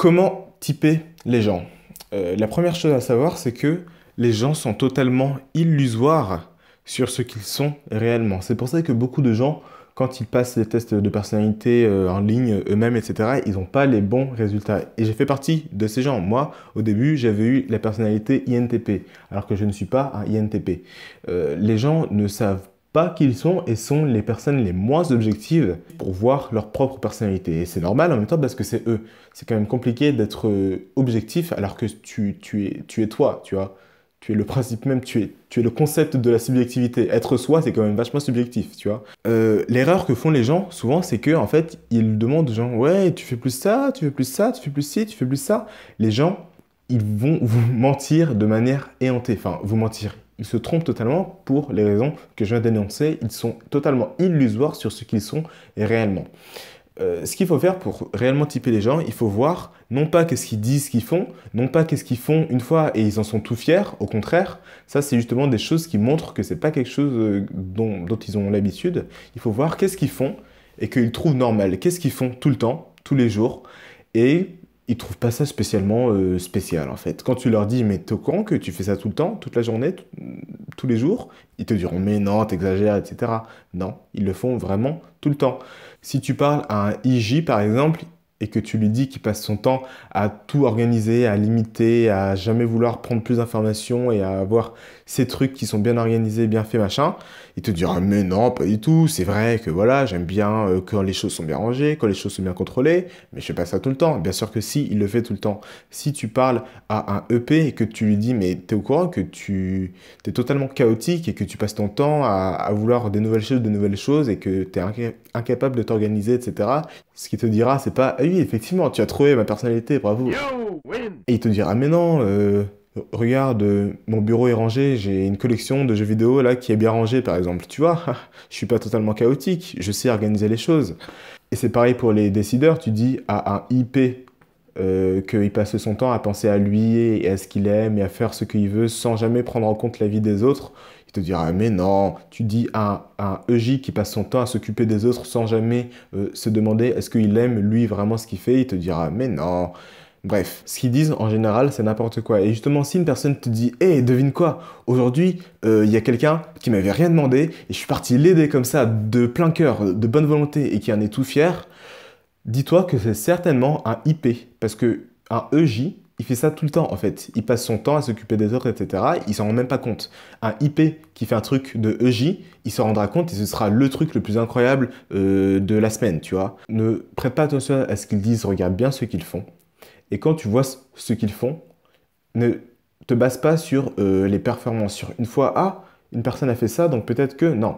Comment typer les gens euh, La première chose à savoir, c'est que les gens sont totalement illusoires sur ce qu'ils sont réellement. C'est pour ça que beaucoup de gens, quand ils passent des tests de personnalité euh, en ligne eux-mêmes, etc., ils n'ont pas les bons résultats. Et j'ai fait partie de ces gens. Moi, au début, j'avais eu la personnalité INTP, alors que je ne suis pas un INTP. Euh, les gens ne savent pas qu'ils sont et sont les personnes les moins objectives pour voir leur propre personnalité. Et c'est normal en même temps parce que c'est eux. C'est quand même compliqué d'être euh, objectif alors que tu, tu, es, tu es toi, tu vois. Tu es le principe même, tu es, tu es le concept de la subjectivité. Être soi, c'est quand même vachement subjectif, tu vois. Euh, l'erreur que font les gens, souvent, c'est que en fait, ils demandent aux gens « Ouais, tu fais plus ça, tu fais plus ça, tu fais plus ci, tu fais plus ça. » Les gens, ils vont vous mentir de manière éhontée. Enfin, vous mentir ils se trompent totalement pour les raisons que je viens d'énoncer. Ils sont totalement illusoires sur ce qu'ils sont réellement. Euh, ce qu'il faut faire pour réellement typer les gens, il faut voir non pas qu'est-ce qu'ils disent qu'ils font, non pas qu'est-ce qu'ils font une fois et ils en sont tout fiers, au contraire, ça c'est justement des choses qui montrent que c'est pas quelque chose euh, dont, dont ils ont l'habitude. Il faut voir qu'est-ce qu'ils font et qu'ils trouvent normal, qu'est-ce qu'ils font tout le temps, tous les jours, et ils trouvent pas ça spécialement euh, spécial en fait. Quand tu leur dis mais t'es au que tu fais ça tout le temps, toute la journée, tous les jours, ils te diront mais non, t'exagères, etc. Non, ils le font vraiment tout le temps. Si tu parles à un IJ par exemple, et que tu lui dis qu'il passe son temps à tout organiser, à limiter, à jamais vouloir prendre plus d'informations et à avoir ces trucs qui sont bien organisés, bien faits, machin, il te dira mais non, pas du tout, c'est vrai que voilà, j'aime bien euh, quand les choses sont bien rangées, quand les choses sont bien contrôlées, mais je fais pas ça tout le temps. Bien sûr que si, il le fait tout le temps. Si tu parles à un EP et que tu lui dis mais t'es au courant que tu es totalement chaotique et que tu passes ton temps à, vouloir des nouvelles choses, de nouvelles choses et que tu es incapable de t'organiser, etc., ce qu'il te dira, c'est pas Ah oui, effectivement, tu as trouvé ma personnalité, bravo. Et il te dira Mais non, euh, regarde, euh, mon bureau est rangé, j'ai une collection de jeux vidéo là qui est bien rangée, par exemple. Tu vois, je suis pas totalement chaotique, je sais organiser les choses. Et c'est pareil pour les décideurs, tu dis à un IP euh, qu'il passe son temps à penser à lui et à ce qu'il aime et à faire ce qu'il veut sans jamais prendre en compte la vie des autres, il te dira mais non, tu dis à un, EJ qui passe son temps à s'occuper des autres sans jamais euh, se demander est-ce qu'il aime lui vraiment ce qu'il fait, il te dira mais non. Bref, ce qu'ils disent en général, c'est n'importe quoi. Et justement, si une personne te dit, hé, devine quoi, aujourd'hui, euh, il y a quelqu'un qui m'avait rien demandé et je suis parti l'aider comme ça de plein cœur, de bonne volonté et qui en est tout fier, dis-toi que c'est certainement un IP, parce que un EJ, il fait ça tout le temps en fait. Il passe son temps à s'occuper des autres, etc. Il s'en rend même pas compte. Un IP qui fait un truc de EJ, il se rendra compte et ce sera le truc le plus incroyable euh, de la semaine, tu vois. Ne prête pas attention à ce qu'ils disent, regarde bien ce qu'ils font. Et quand tu vois ce qu'ils font, ne te base pas sur euh, les performances, sur une fois, ah, une personne a fait ça, donc peut-être que non.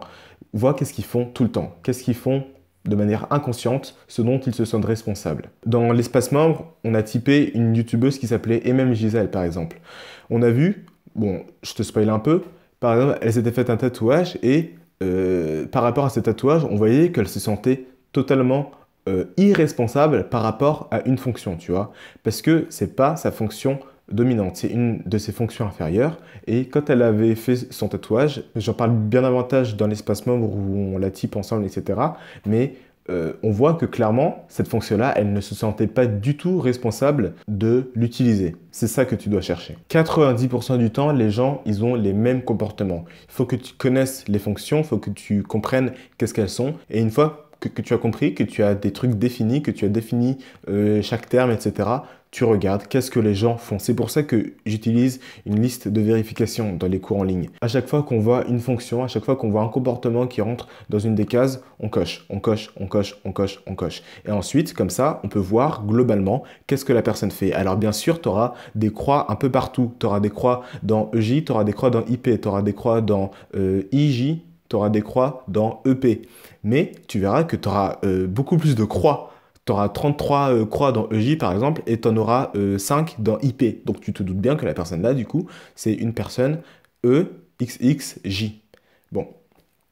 Vois qu'est-ce qu'ils font tout le temps, qu'est-ce qu'ils font de manière inconsciente, ce dont ils se sentent responsables. Dans l'espace membre, on a typé une youtubeuse qui s'appelait MM Giselle, par exemple. On a vu, bon, je te spoil un peu, par exemple, elle s'était faite un tatouage et euh, par rapport à ce tatouage, on voyait qu'elle se sentait totalement euh, irresponsable par rapport à une fonction, tu vois. Parce que c'est pas sa fonction dominante, c'est une de ses fonctions inférieures. Et quand elle avait fait son tatouage, j'en parle bien davantage dans l'espace membre où on la type ensemble, etc. Mais euh, on voit que clairement, cette fonction-là, elle ne se sentait pas du tout responsable de l'utiliser. C'est ça que tu dois chercher. 90% du temps, les gens, ils ont les mêmes comportements. Il faut que tu connaisses les fonctions, il faut que tu comprennes qu'est-ce qu'elles sont. Et une fois que, tu as compris, que tu as des trucs définis, que tu as défini euh, chaque terme, etc. Tu regardes qu'est-ce que les gens font. C'est pour ça que j'utilise une liste de vérification dans les cours en ligne. À chaque fois qu'on voit une fonction, à chaque fois qu'on voit un comportement qui rentre dans une des cases, on coche, on coche, on coche, on coche, on coche. Et ensuite, comme ça, on peut voir globalement qu'est-ce que la personne fait. Alors bien sûr, tu auras des croix un peu partout. Tu auras des croix dans EJ, tu auras des croix dans IP, tu auras des croix dans euh, IJ, tu auras des croix dans EP. Mais tu verras que tu auras euh, beaucoup plus de croix. Tu auras 33 croix dans EJ par exemple et tu en auras 5 euh, dans IP. Donc tu te doutes bien que la personne là, du coup, c'est une personne EXXJ. Bon.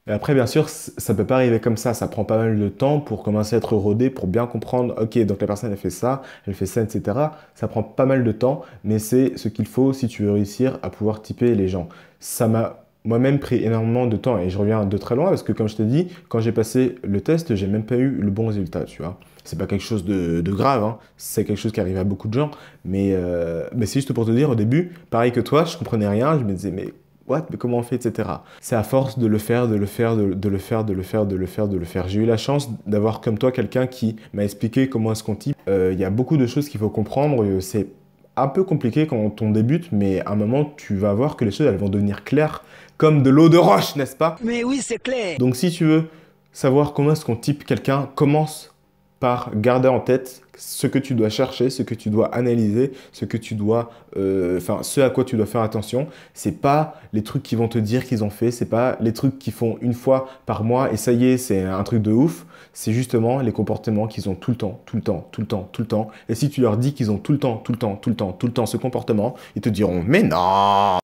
Et après, bien sûr, ça peut pas arriver comme ça. Ça prend pas mal de temps pour commencer à être rodé, pour bien comprendre, ok, donc la personne, elle fait ça, elle fait ça, etc. Ça prend pas mal de temps, mais c'est ce qu'il faut si tu veux réussir à pouvoir typer les gens. Ça m'a moi-même pris énormément de temps et je reviens de très loin parce que comme je te dis, quand j'ai passé le test, j'ai même pas eu le bon résultat, tu vois. C'est pas quelque chose de, grave, hein. c'est quelque chose qui arrive à beaucoup de gens, mais, euh, mais c'est juste pour te dire au début, pareil que toi, je comprenais rien, je me disais mais what, mais comment on fait, etc. C'est à force de le faire, de le faire, de, le faire, de le faire, de le faire, de le faire. J'ai eu la chance d'avoir comme toi quelqu'un qui m'a expliqué comment est-ce qu'on type. Euh, il y a beaucoup de choses qu'il faut comprendre, c'est un peu compliqué quand on débute, mais à un moment, tu vas voir que les choses, elles vont devenir claires, comme de l'eau de roche, n'est-ce pas Mais oui, c'est clair Donc si tu veux savoir comment est-ce qu'on type quelqu'un, commence par garder en tête ce que tu dois chercher, ce que tu dois analyser, ce que tu dois, euh, enfin, ce à quoi tu dois faire attention. C'est pas les trucs qui vont te dire qu'ils ont fait, c'est pas les trucs qui font une fois par mois et ça y est, c'est un truc de ouf. C'est justement les comportements qu'ils ont tout le temps, tout le temps, tout le temps, tout le temps. Et si tu leur dis qu'ils ont tout le temps, tout le temps, tout le temps, tout le temps ce comportement, ils te diront mais non.